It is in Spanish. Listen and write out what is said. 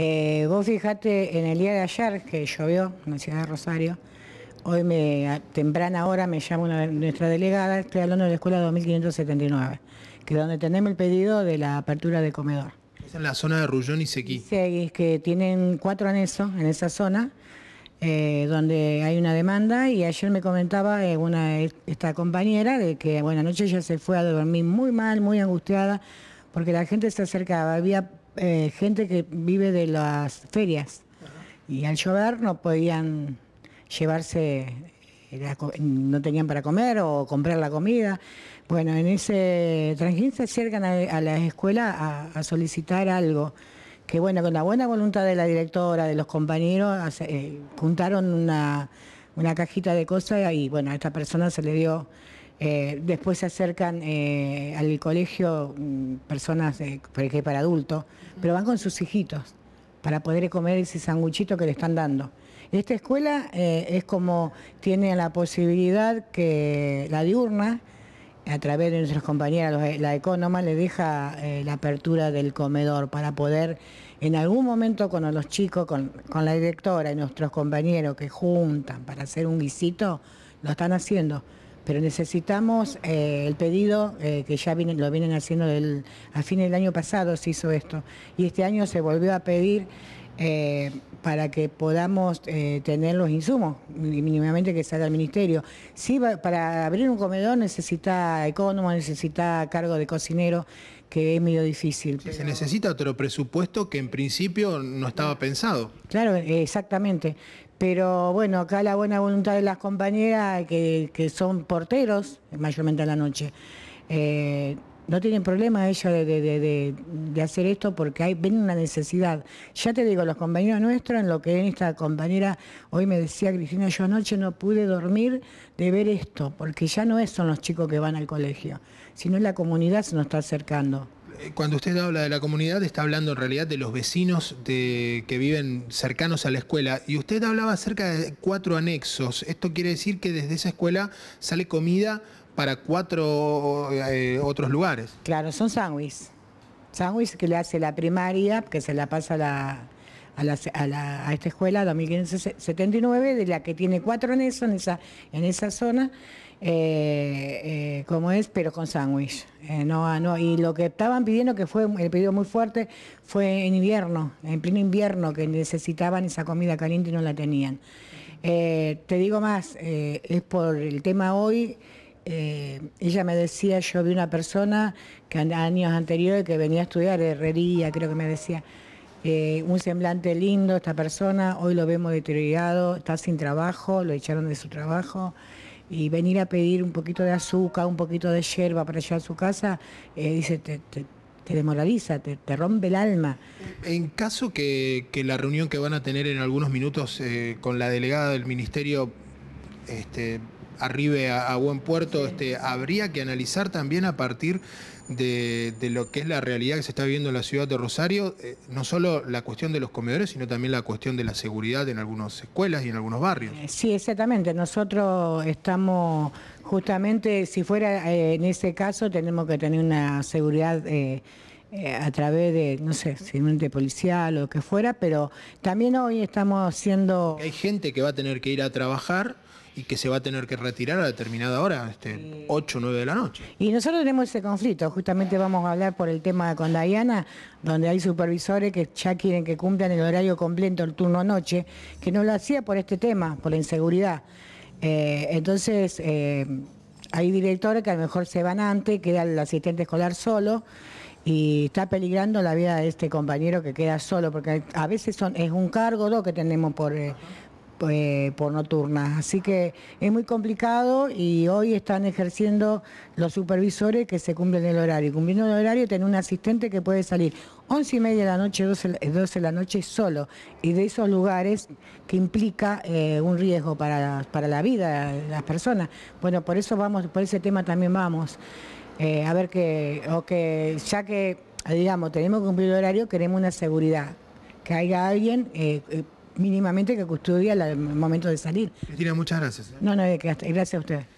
Eh, vos fijate, en el día de ayer que llovió en la ciudad de Rosario, hoy me, a temprana hora me llama una, nuestra delegada, estoy hablando de la escuela 2579, que es donde tenemos el pedido de la apertura de comedor. Es en la zona de Rullón y Sequí. es que tienen cuatro anexos en esa zona, eh, donde hay una demanda, y ayer me comentaba eh, una, esta compañera de que, bueno, anoche ella se fue a dormir muy mal, muy angustiada, porque la gente se acercaba, había eh, gente que vive de las ferias y al llover no podían llevarse, no tenían para comer o comprar la comida. Bueno, en ese tranquil se acercan a, la escuela a, solicitar algo que bueno, con la buena voluntad de la directora, de los compañeros, eh, juntaron una, una cajita de cosas y bueno, a esta persona se le dio eh, después se acercan eh, al colegio mm, personas eh, para adultos, pero van con sus hijitos para poder comer ese sanguchito que le están dando. Esta escuela eh, es como tiene la posibilidad que la diurna, a través de nuestras compañeras, la Economa, le deja la apertura del comedor para poder en algún momento con los chicos, con, con, la directora y nuestros compañeros que juntan para hacer un guisito, lo están haciendo pero necesitamos eh, el pedido eh, que ya lo vienen haciendo del, a fines del año pasado, se hizo esto, y este año se volvió a pedir. Eh, para que podamos eh, tener los insumos, mínimamente que salga el ministerio. Sí, para abrir un comedor necesita económico, necesita cargo de cocinero, que es medio difícil. Se necesita otro presupuesto que en principio no estaba pensado. Claro, exactamente. Pero bueno, acá la buena voluntad de las compañeras, que, son porteros, mayormente a la noche. Eh, no tienen problema ellos de, hacer esto porque hay, ven una necesidad. Ya te digo, los compañeros nuestros, en lo que esta compañera hoy me decía, Cristina, yo anoche no pude dormir de ver esto, porque ya no son los chicos que van al colegio, sino la comunidad se nos está acercando. Eh, cuando usted habla de la comunidad, está hablando en realidad de los vecinos que viven cercanos a la escuela. Y usted hablaba acerca de cuatro anexos. Esto quiere decir que desde esa escuela sale comida para cuatro eh, otros lugares. Claro, son sándwiches. Sándwich que le hace la primaria, que se la pasa a, la, a, la, a, la, esta escuela 2579, de la que tiene cuatro en esa, zona. Eh, eh, como es, pero con sándwich. no, no, y lo que estaban pidiendo, que fue el pedido muy fuerte, fue en invierno, en pleno invierno, que necesitaban esa comida caliente y no la tenían. te digo más, es por el tema hoy eh, ella me decía, yo vi una persona que años anteriores que venía a estudiar herrería, creo que me decía, eh, un semblante lindo esta persona, hoy lo vemos deteriorado, está sin trabajo, lo echaron de su trabajo. Y venir a pedir un poquito de azúcar, un poquito de hierba para llevar a su casa, eh, dice, te, te, te demoraliza, te, rompe el alma. En caso que, la reunión que van a tener en algunos minutos con la delegada del ministerio este, arriba a, buen puerto, este, habría que analizar también a partir de, lo que es la realidad que se está viviendo en la ciudad de Rosario, eh, no solo la cuestión de los comedores, sino también la cuestión de la seguridad en algunas escuelas y en algunos barrios. Eh, sí, exactamente. Nosotros estamos justamente, si fuera eh, en ese caso, tenemos que tener una seguridad. Eh, a través de, no sé, simplemente policial o lo que fuera, pero también hoy estamos haciendo... Hay gente que va a tener que ir a trabajar y que se va a tener que retirar a determinada hora, este, 8 o 9 de la noche. Y nosotros tenemos ese conflicto, justamente vamos a hablar por el tema con Dayana, donde hay supervisores que ya quieren que cumplan el horario completo, el turno noche, que no lo hacía por este tema, por la inseguridad. Eh, entonces, eh, hay directores que a lo mejor se van antes, queda el asistente escolar solo y está peligrando la vida de este compañero que queda solo, porque a veces es un cargo lo que tenemos por, eh, por, eh, nocturnas. Así que es muy complicado y hoy están ejerciendo los supervisores que se cumplen el horario. Cumpliendo el horario, tener un asistente que puede salir 11 y media de la noche, 12, de la noche solo, y de esos lugares que implica eh, un riesgo para, para la vida de las personas. Bueno, por eso vamos, por ese tema también vamos. Eh, a ver que, o que ya que, digamos, tenemos que cumplir el horario, queremos una seguridad, que haya alguien eh, eh, mínimamente que custodie el momento de salir. Cristina, muchas gracias. No, no, gracias a ustedes.